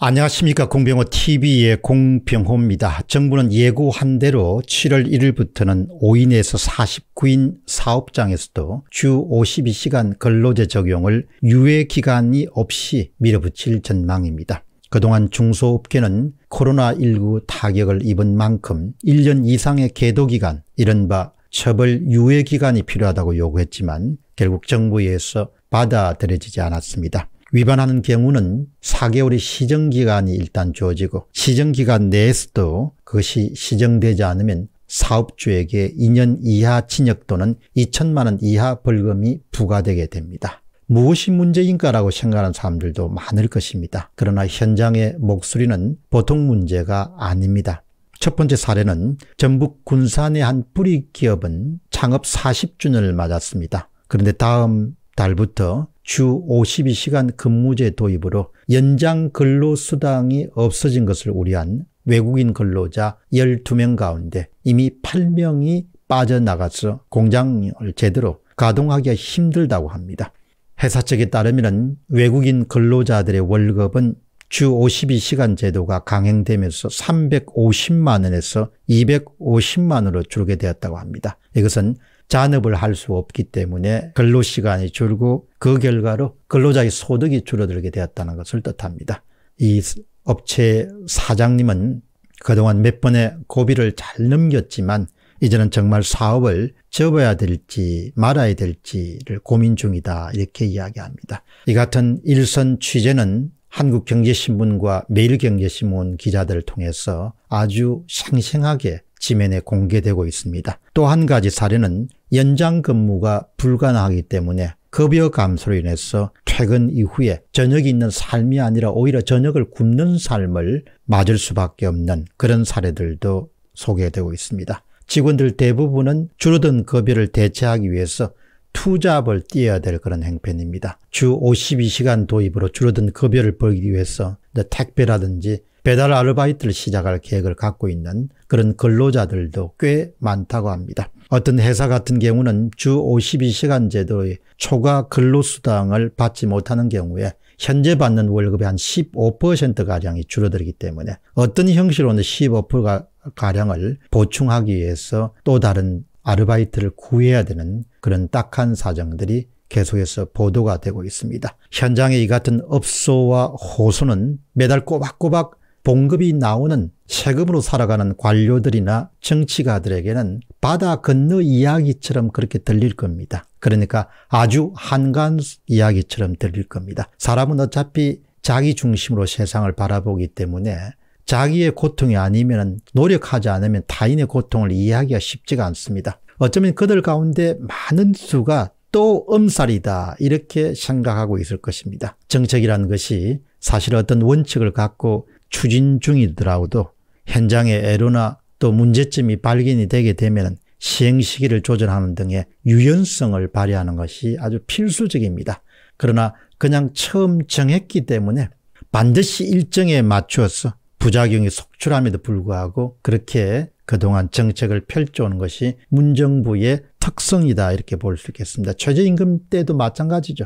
안녕하십니까 공병호 tv의 공병호입니다. 정부는 예고한 대로 7월 1일부터는 5인에서 49인 사업장에서도 주 52시간 근로제 적용을 유예기간이 없이 밀어붙일 전망입니다. 그동안 중소업계는 코로나19 타격을 입은 만큼 1년 이상의 계도기간 이른바 처벌 유예기간이 필요하다고 요구했지만 결국 정부에서 받아들여지지 않았습니다. 위반하는 경우는 4개월의 시정기간이 일단 주어지고 시정기간 내에서도 그것이 시정되지 않으면 사업주에게 2년 이하 징역 또는 2천만 원 이하 벌금이 부과되게 됩니다. 무엇이 문제인가라고 생각하는 사람들도 많을 것입니다. 그러나 현장의 목소리는 보통 문제가 아닙니다. 첫 번째 사례는 전북 군산의 한 뿌리 기업은 창업 40주년을 맞았습니다. 그런데 다음 달부터 주 52시간 근무제 도입으로 연장 근로수당이 없어진 것을 우려한 외국인 근로자 12명 가운데 이미 8명이 빠져나가서 공장을 제대로 가동하기가 힘들다고 합니다. 회사 측에 따르면 외국인 근로자들의 월급은 주 52시간 제도가 강행되면서 350만 원에서 250만 원으로 줄게 되었다고 합니다. 이것은 잔업을 할 수 없기 때문에 근로 시간이 줄고 그 결과로 근로자의 소득이 줄어들게 되었다는 것을 뜻합니다. 이 업체 사장님은 그동안 몇 번의 고비를 잘 넘겼지만 이제는 정말 사업을 접어야 될지 말아야 될지를 고민 중이다 이렇게 이야기합니다. 이 같은 일선 취재는 한국경제신문과 매일경제신문 기자들을 통해서 아주 생생하게 지면에 공개되고 있습니다. 또 한 가지 사례는 연장 근무가 불가능하기 때문에 급여 감소로 인해서 퇴근 이후에 저녁이 있는 삶이 아니라 오히려 저녁을 굶는 삶을 맞을 수밖에 없는 그런 사례들도 소개되고 있습니다. 직원들 대부분은 줄어든 급여를 대체하기 위해서 투잡을 뛰어야 될 그런 행편입니다. 주 52시간 도입으로 줄어든 급여를 벌기 위해서 택배라든지 배달 아르바이트를 시작할 계획을 갖고 있는 그런 근로자들도 꽤 많다고 합니다. 어떤 회사 같은 경우는 주 52시간 제도의 초과 근로수당을 받지 못하는 경우에 현재 받는 월급의 한 15%가량이 줄어들기 때문에 어떤 형식으로는 15%가량을 보충하기 위해서 또 다른 아르바이트를 구해야 되는 그런 딱한 사정들이 계속해서 보도가 되고 있습니다. 현장의 이 같은 업소와 호소는 매달 꼬박꼬박 봉급이 나오는 세금으로 살아가는 관료들이나 정치가들에게는 바다 건너 이야기처럼 그렇게 들릴 겁니다. 그러니까 아주 한간 이야기처럼 들릴 겁니다. 사람은 어차피 자기 중심으로 세상을 바라보기 때문에 자기의 고통이 아니면 노력하지 않으면 타인의 고통을 이해하기가 쉽지가 않습니다. 어쩌면 그들 가운데 많은 수가 또 엄살이다 이렇게 생각하고 있을 것입니다. 정책이라는 것이 사실 어떤 원칙을 갖고 추진 중이더라도 현장의 애로나 또 문제점이 발견이 되게 되면 시행 시기를 조절하는 등의 유연성을 발휘하는 것이 아주 필수적입니다. 그러나 그냥 처음 정했기 때문에 반드시 일정에 맞추어서 부작용이 속출함에도 불구하고 그렇게 그동안 정책을 펼쳐오는 것이 문정부의 특성이다 이렇게 볼 수 있겠습니다. 최저임금 때도 마찬가지죠.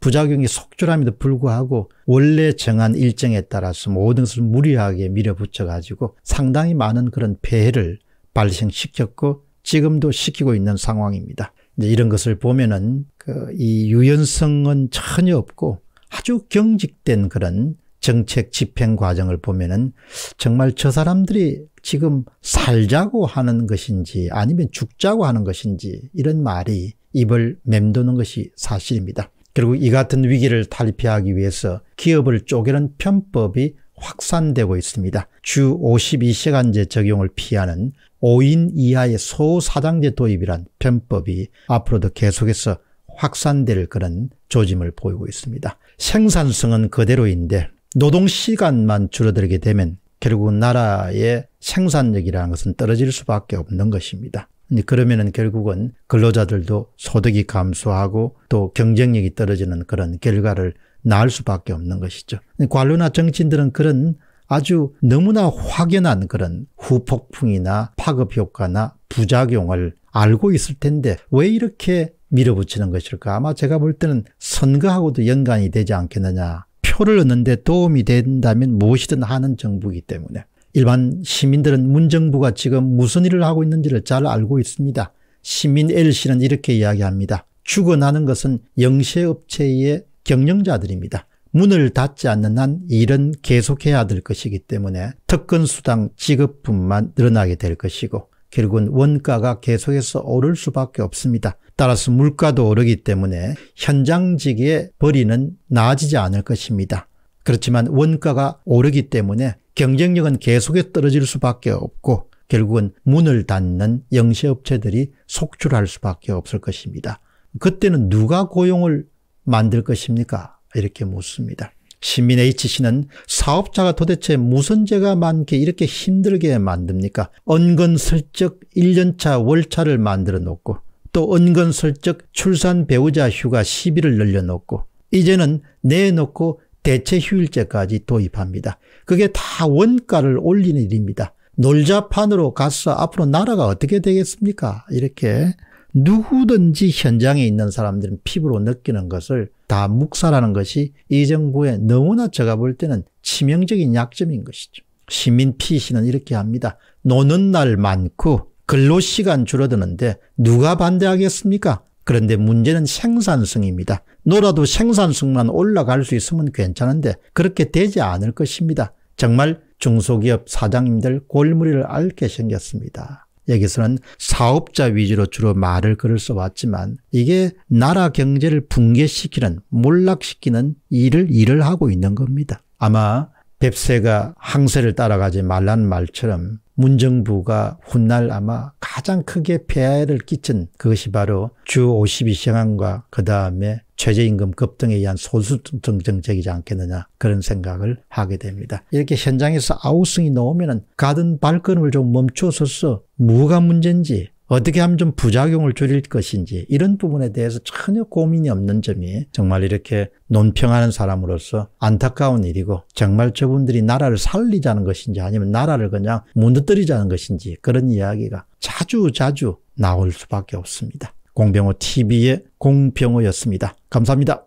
부작용이 속절함에도 불구하고 원래 정한 일정에 따라서 모든 것을 무리하게 밀어붙여 가지고 상당히 많은 그런 폐해를 발생시켰고 지금도 시키고 있는 상황입니다. 이제 이런 것을 보면은 그이 유연성은 전혀 없고 아주 경직된 그런 정책 집행 과정을 보면은 정말 저 사람들이 지금 살자고 하는 것인지 아니면 죽자고 하는 것인지 이런 말이 입을 맴도는 것이 사실입니다. 결국 이 같은 위기를 탈피하기 위해서 기업을 쪼개는 편법이 확산되고 있습니다. 주 52시간제 적용을 피하는 5인 이하의 소사장제 도입이란 편법이 앞으로도 계속해서 확산될 그런 조짐을 보이고 있습니다. 생산성은 그대로인데 노동시간만 줄어들게 되면 결국 나라의 생산력이라는 것은 떨어질 수밖에 없는 것입니다. 그러면은 결국은 근로자들도 소득이 감소하고 또 경쟁력이 떨어지는 그런 결과를 낳을 수밖에 없는 것이죠. 관료나 정치인들은 그런 아주 너무나 확연한 그런 후폭풍이나 파급 효과나 부작용을 알고 있을 텐데 왜 이렇게 밀어붙이는 것일까? 아마 제가 볼 때는 선거하고도 연관이 되지 않겠느냐. 표를 얻는데 도움이 된다면 무엇이든 하는 정부이기 때문에. 일반 시민들은 문정부가 지금 무슨 일을 하고 있는지를 잘 알고 있습니다. 시민 L씨는 이렇게 이야기합니다. 죽어나는 것은 영세업체의 경영자들입니다. 문을 닫지 않는 한 일은 계속해야 될 것이기 때문에 특근수당 지급뿐만 늘어나게 될 것이고 결국은 원가가 계속해서 오를 수밖에 없습니다. 따라서 물가도 오르기 때문에 현장직의 벌이는 나아지지 않을 것입니다. 그렇지만 원가가 오르기 때문에 경쟁력은 계속해 떨어질 수밖에 없고 결국은 문을 닫는 영세업체들이 속출할 수밖에 없을 것입니다. 그때는 누가 고용을 만들 것입니까? 이렇게 묻습니다. 시민 H씨는 사업자가 도대체 무슨 죄가 많게 이렇게 힘들게 만듭니까? 은근슬쩍 1년차 월차를 만들어 놓고 또 은근슬쩍 출산 배우자 휴가 10일을 늘려 놓고 이제는 내놓고 대체 휴일제까지 도입합니다. 그게 다 원가를 올리는 일입니다. 놀자판으로 가서 앞으로 나라가 어떻게 되겠습니까? 이렇게 누구든지 현장에 있는 사람들은 피부로 느끼는 것을 다 묵살하는 것이 이 정부의 너무나 제가 볼 때는 치명적인 약점인 것이죠. 시민 피씨는 이렇게 합니다. 노는 날 많고 근로시간 줄어드는데 누가 반대하겠습니까? 그런데 문제는 생산성입니다. 놀아도 생산성만 올라갈 수 있으면 괜찮은데 그렇게 되지 않을 것입니다. 정말 중소기업 사장님들 골무리를 앓게 생겼습니다. 여기서는 사업자 위주로 주로 말을 글을 써왔지만 이게 나라 경제를 붕괴시키는 몰락시키는 일을 일을 하고 있는 겁니다. 아마 뱁새가 항세를 따라가지 말라는 말처럼 문정부가 훗날 아마 가장 크게 폐해를 끼친 그것이 바로 주 52시간과 그 다음에 최저임금 급등에 의한 소수점 정책이지 않겠느냐 그런 생각을 하게 됩니다. 이렇게 현장에서 아우성이 나오면 가든 발걸음을 좀 멈춰서서 뭐가 문제인지 어떻게 하면 좀 부작용을 줄일 것인지 이런 부분에 대해서 전혀 고민이 없는 점이 정말 이렇게 논평하는 사람으로서 안타까운 일이고 정말 저분들이 나라를 살리자는 것인지 아니면 나라를 그냥 무너뜨리자는 것인지 그런 이야기가 자주 자주 나올 수밖에 없습니다. 공병호 TV의 공병호였습니다. 감사합니다.